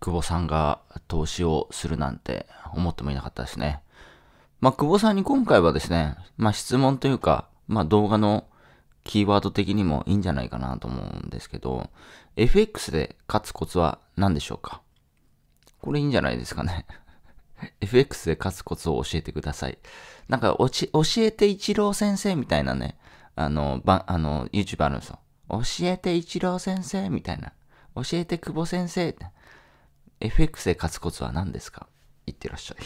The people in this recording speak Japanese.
久保さんが投資をするなんて思ってもいなかったですね。まあ、久保さんに今回はですね、まあ、質問というか、まあ、動画のキーワード的にもいいんじゃないかなと思うんですけど、FX で勝つコツは何でしょうかこれいいんじゃないですかね。FX で勝つコツを教えてください。なんか、教えて一郎先生みたいなね、あの、ば、あの、YouTube あるんですよ。教えて一郎先生みたいな。教えて久保先生 FX で勝つコツは何ですかいってらっしゃい